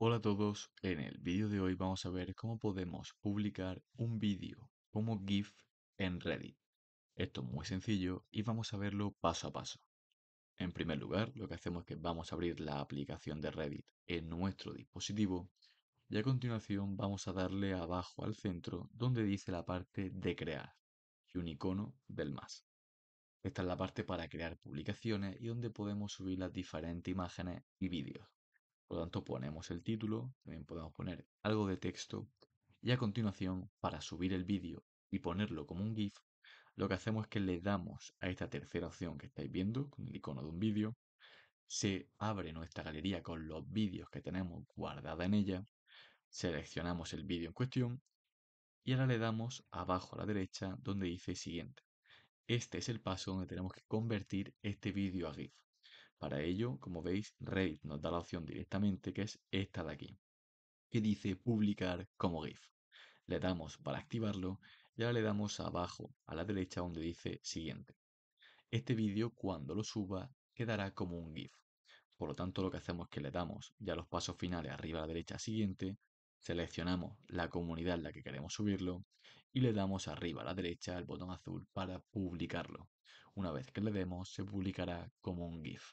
Hola a todos, en el vídeo de hoy vamos a ver cómo podemos publicar un vídeo como GIF en Reddit. Esto es muy sencillo y vamos a verlo paso a paso. En primer lugar, lo que hacemos es que vamos a abrir la aplicación de Reddit en nuestro dispositivo y a continuación vamos a darle abajo al centro donde dice la parte de crear y un icono del más. Esta es la parte para crear publicaciones y donde podemos subir las diferentes imágenes y vídeos. Por lo tanto, ponemos el título, también podemos poner algo de texto y a continuación, para subir el vídeo y ponerlo como un GIF, lo que hacemos es que le damos a esta tercera opción que estáis viendo, con el icono de un vídeo, se abre nuestra galería con los vídeos que tenemos guardada en ella, seleccionamos el vídeo en cuestión y ahora le damos abajo a la derecha donde dice siguiente. Este es el paso donde tenemos que convertir este vídeo a GIF. Para ello, como veis, Reddit nos da la opción directamente que es esta de aquí, que dice publicar como GIF. Le damos para activarlo y ahora le damos abajo a la derecha donde dice siguiente. Este vídeo cuando lo suba quedará como un GIF. Por lo tanto, lo que hacemos es que le damos ya los pasos finales arriba a la derecha siguiente, seleccionamos la comunidad en la que queremos subirlo y le damos arriba a la derecha el botón azul para publicarlo. Una vez que le demos, se publicará como un GIF.